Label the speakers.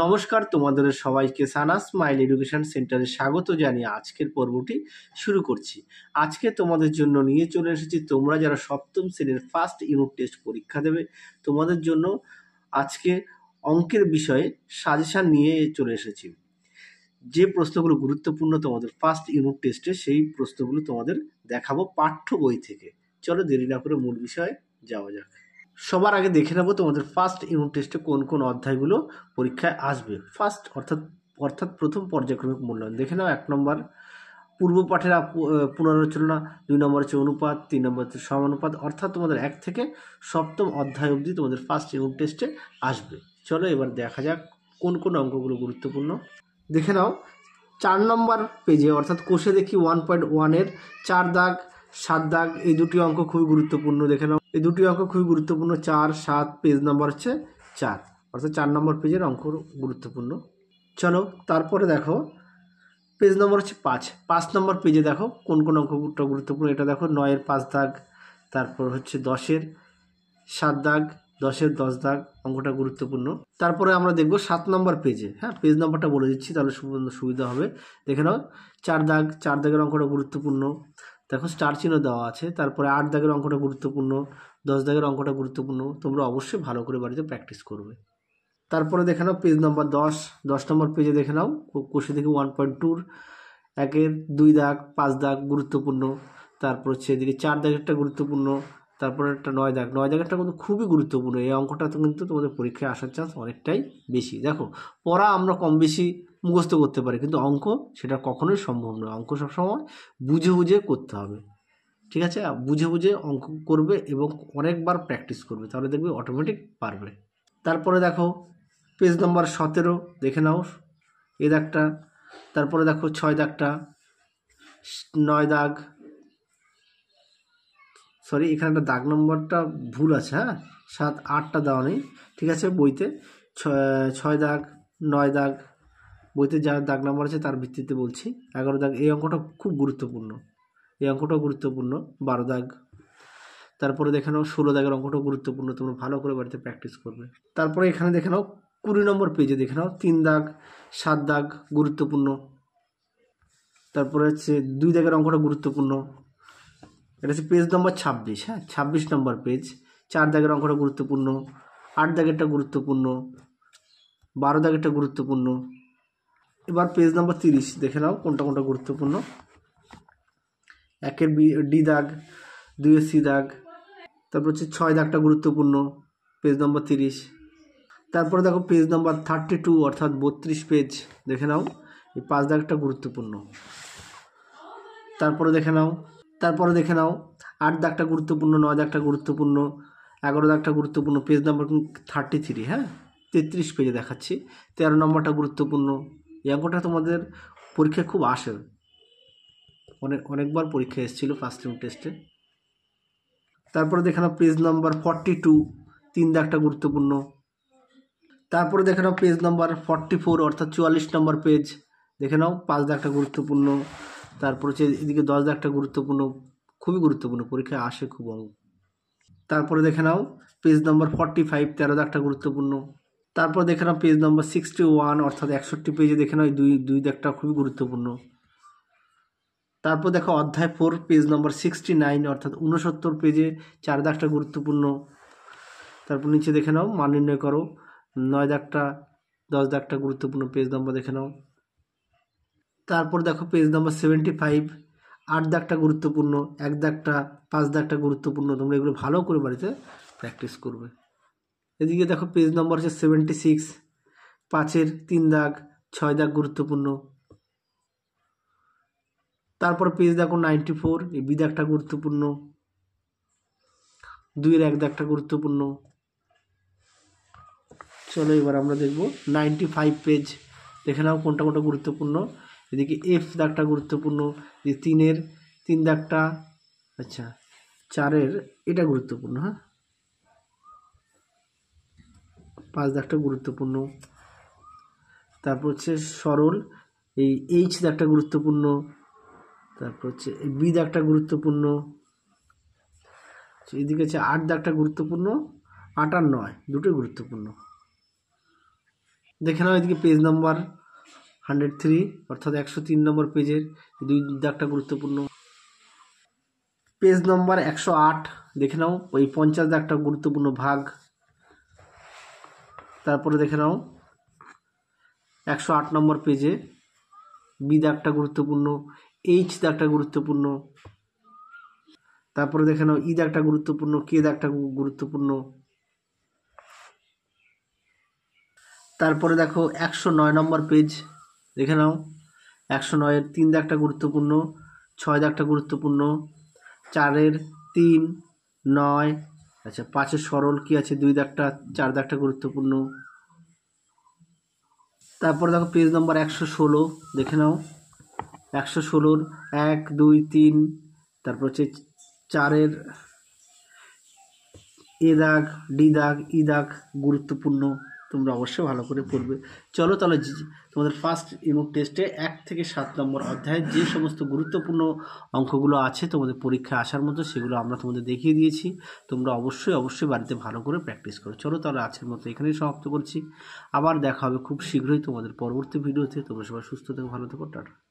Speaker 1: নমস্কার তোমাদের সবাইকে সানা স্মাইল এডুকেশন সেন্টারে স্বাগত জানিয়ে আজকের পর্বটি শুরু করছি আজকে তোমাদের জন্য নিয়ে চলে এসেছি তোমরা যারা সপ্তম শ্রেণীর ফার্স্ট ইউনিট টেস্ট পরীক্ষা দেবে তোমাদের জন্য আজকে অঙ্কের বিষয়ে সাজেশান নিয়ে চলে এসেছি যে প্রশ্নগুলো গুরুত্বপূর্ণ তোমাদের ফার্স্ট ইউনিট টেস্টে সেই প্রশ্নগুলো তোমাদের দেখাবো পাঠ্য বই থেকে চলো দেরি না করে মূল বিষয়ে যাওয়া যাক সবার আগে দেখে নেব তোমাদের ফার্স্ট ইউনিট টেস্টে কোন কোন অধ্যায়গুলো পরীক্ষায় আসবে ফার্স্ট অর্থাৎ অর্থাৎ প্রথম পর্যায়ক্রমিক মূল্যায়ন দেখে নাও এক নম্বর পূর্ব পাঠের পুনরালোচনা দুই নম্বর হচ্ছে অনুপাত তিন নম্বর হচ্ছে সমানুপাত অর্থাৎ তোমাদের এক থেকে সপ্তম অধ্যায় অবধি তোমাদের ফার্স্ট ইউনিট টেস্টে আসবে চলো এবার দেখা যাক কোন কোন অঙ্কগুলো গুরুত্বপূর্ণ দেখে নাও চার নম্বর পেজে অর্থাৎ কোষে দেখি ওয়ান পয়েন্ট ওয়ানের চার দাগ সাত দাগ এই দুটি অঙ্ক খুবই গুরুত্বপূর্ণ দেখে নাও এই দুটি অঙ্ক খুবই গুরুত্বপূর্ণ চার সাত পেজ নাম্বার হচ্ছে চার অর্থাৎ চার নম্বর পেজের অঙ্ক গুরুত্বপূর্ণ চলো তারপরে দেখো পেজ নম্বর হচ্ছে পাঁচ পাঁচ নম্বর পেজে দেখো কোন কোন অঙ্কটা গুরুত্বপূর্ণ এটা দেখো নয়ের পাঁচ দাগ তারপর হচ্ছে দশের সাত দাগ দশের দশ দাগ অঙ্কটা গুরুত্বপূর্ণ তারপরে আমরা দেখব সাত নম্বর পেজে হ্যাঁ পেজ নম্বরটা বলে দিচ্ছি তাহলে সুবিধা হবে দেখে নাও চার দাগ চার দাগের অঙ্কটা গুরুত্বপূর্ণ দেখো স্টার চিহ্ন দেওয়া আছে তারপরে আট দাগের অঙ্কটা গুরুত্বপূর্ণ দশ দাগের অঙ্কটা গুরুত্বপূর্ণ তোমরা অবশ্যই ভালো করে বাড়িতে প্র্যাকটিস করবে তারপরে দেখে নাও পেজ নম্বর দশ দশ নম্বর পেজে দেখে নাও কোষে থেকে ওয়ান পয়েন্ট টুর একের দুই দাগ পাঁচ দাগ গুরুত্বপূর্ণ তারপর হচ্ছে এদিকে চার দাগেরটা গুরুত্বপূর্ণ তারপরে একটা নয় দাগ নয় দাগেরটা কিন্তু খুবই গুরুত্বপূর্ণ এই অঙ্কটা তো কিন্তু তোমাদের পরীক্ষায় আসার চান্স অনেকটাই বেশি দেখো পড়া আমরা কম বেশি মুখস্ত করতে পারে কিন্তু অঙ্ক সেটা কখনোই সম্ভব নয় অঙ্ক সবসময় বুঝে বুঝে করতে হবে ঠিক আছে বুঝে বুঝে অঙ্ক করবে এবং অনেকবার প্র্যাকটিস করবে তাহলে দেখবে অটোমেটিক পারবে তারপরে দেখো পেজ নম্বর সতেরো দেখে নাও এ দাগটা তারপরে দেখো ছয় দাগটা নয় দাগ সরি এখানে একটা দাগ নম্বরটা ভুল আছে হ্যাঁ সাত আটটা দেওয়া নেই ঠিক আছে বইতে ছয় দাগ নয় দাগ বইতে যার দাগ নাম্বার আছে তার ভিত্তিতে বলছি এগারো দাগ এই অঙ্কটা খুব গুরুত্বপূর্ণ এই অঙ্কটাও গুরুত্বপূর্ণ বারো দাগ তারপরে দেখে নাও ষোলো দাগের অঙ্কটাও গুরুত্বপূর্ণ তোমরা ভালো করে বাড়িতে প্র্যাকটিস করবে তারপরে এখানে দেখে নাও কুড়ি নম্বর পেজে দেখে নাও তিন দাগ সাত দাগ গুরুত্বপূর্ণ তারপরে হচ্ছে দুই দাগের অঙ্কটা গুরুত্বপূর্ণ এটা হচ্ছে পেজ নম্বর ছাব্বিশ হ্যাঁ ছাব্বিশ নম্বর পেজ চার দাগের অঙ্কটা গুরুত্বপূর্ণ আট দাগেরটা গুরুত্বপূর্ণ বারো দাগেরটা গুরুত্বপূর্ণ এবার পেজ নাম্বার তিরিশ দেখে নাও কোনটা কোনটা গুরুত্বপূর্ণ একের বি ডি দাগ দুয়ে সি দাগ তারপর হচ্ছে ছয় দাগটা গুরুত্বপূর্ণ পেজ নাম্বার তিরিশ তারপরে দেখো পেজ নাম্বার থার্টি টু অর্থাৎ বত্রিশ পেজ দেখে নাও এই পাঁচ দাগটা গুরুত্বপূর্ণ তারপরে দেখে নাও তারপরে দেখে নাও আট দাগটা গুরুত্বপূর্ণ নয় দাগটা গুরুত্বপূর্ণ এগারো দাগটা গুরুত্বপূর্ণ পেজ নাম্বার থার্টি থ্রি হ্যাঁ তেত্রিশ পেজে দেখাচ্ছি তেরো নম্বরটা গুরুত্বপূর্ণ এই অঙ্কটা তোমাদের পরীক্ষা খুব আসে অনেক অনেকবার পরীক্ষা এসেছিল ফার্স্ট ইউনিট টেস্টে তারপরে দেখানো পেজ নাম্বার ফর্টি টু তিন দাগটা গুরুত্বপূর্ণ তারপরে দেখে নাও পেজ নাম্বার ফর্টি ফোর অর্থাৎ চুয়াল্লিশ নম্বর পেজ দেখে নাও পাঁচ দাগটা গুরুত্বপূর্ণ তারপর হচ্ছে এদিকে দশ দাগটা গুরুত্বপূর্ণ খুবই গুরুত্বপূর্ণ পরীক্ষায় আসে খুব অঙ্ক তারপরে দেখে নাও পেজ নাম্বার ফর্টি ফাইভ তেরো দাগটা গুরুত্বপূর্ণ তারপর দেখে নাও পেজ নম্বর সিক্সটি ওয়ান অর্থাৎ একষট্টি পেজে দেখে নাও দুই দুই দেখটা খুবই গুরুত্বপূর্ণ তারপর দেখো অধ্যায় four page number sixty nine অর্থাৎ উনসত্তর পেজে চার দাগটা গুরুত্বপূর্ণ তারপর নিচে দেখে নাও মান নির্ণয় করো নয় দাগটা দশ দাগটা গুরুত্বপূর্ণ পেজ নম্বর দেখে নাও তারপর দেখো পেজ নম্বর সেভেন্টি ফাইভ আট দাগটা গুরুত্বপূর্ণ এক দাগটা পাঁচ দাগটা গুরুত্বপূর্ণ তোমরা এগুলো ভালো করে বাড়িতে প্র্যাকটিস করবে এদিকে দেখো পেজ নম্বর হচ্ছে সেভেন্টি সিক্স পাঁচের তিন দাগ ছয় দাগ গুরুত্বপূর্ণ তারপর পেজ দেখো নাইনটি ফোর এই বি দাগটা গুরুত্বপূর্ণ দুইয়ের এক দাগটা গুরুত্বপূর্ণ চলো এবার আমরা দেখব নাইনটি ফাইভ পেজ দেখে নাও কোনটা কোনটা গুরুত্বপূর্ণ এদিকে এফ দাগটা গুরুত্বপূর্ণ যে তিনের তিন দাগটা আচ্ছা চারের এটা গুরুত্বপূর্ণ হ্যাঁ পাঁচ দাগটা গুরুত্বপূর্ণ তারপর হচ্ছে সরল এই এইচ দাগটা গুরুত্বপূর্ণ তারপর হচ্ছে বি দাগটা গুরুত্বপূর্ণ আচ্ছা, এদিকে হচ্ছে আট দাগটা গুরুত্বপূর্ণ আট আর নয় দুটোই গুরুত্বপূর্ণ দেখে নাও এদিকে পেজ নাম্বার হান্ড্রেড থ্রি অর্থাৎ একশো তিন নম্বর পেজের দুই দাগটা গুরুত্বপূর্ণ পেজ নম্বর একশো আট দেখে নাও ওই পঞ্চাশ দাগটা গুরুত্বপূর্ণ ভাগ তারপরে দেখে নাও একশো আট নম্বর পেজে বি দাগটা গুরুত্বপূর্ণ এইচ দাগটা গুরুত্বপূর্ণ তারপরে দেখে নাও ই দাগটা গুরুত্বপূর্ণ কে দাগটা গুরুত্বপূর্ণ তারপরে দেখো একশো নয় নম্বর পেজ দেখে নাও একশো নয়ের তিন দাগটা গুরুত্বপূর্ণ ছয় দাগটা গুরুত্বপূর্ণ চারের তিন নয় আচ্ছা পাঁচের সরল কি আছে দুই দাগটা চার দাগটা গুরুত্বপূর্ণ তারপর দেখো পেজ নম্বর একশো ষোলো দেখে নাও একশো ষোলোর এক দুই তিন তারপর হচ্ছে চারের এ দাগ ডি দাগ ই দাগ গুরুত্বপূর্ণ তোমরা অবশ্যই ভালো করে পড়বে চলো তাহলে তোমাদের ফার্স্ট ইউনিট টেস্টে এক থেকে সাত নম্বর অধ্যায়ে যে সমস্ত গুরুত্বপূর্ণ অঙ্কগুলো আছে তোমাদের পরীক্ষা আসার মতো সেগুলো আমরা তোমাদের দেখিয়ে দিয়েছি তোমরা অবশ্যই অবশ্যই বাড়িতে ভালো করে প্র্যাকটিস করো চলো তাহলে আজকের মতো এখানেই সমাপ্ত করছি আবার দেখা হবে খুব শীঘ্রই তোমাদের পরবর্তী ভিডিওতে তোমরা সবাই সুস্থ থেকো ভালো থেকো টাটা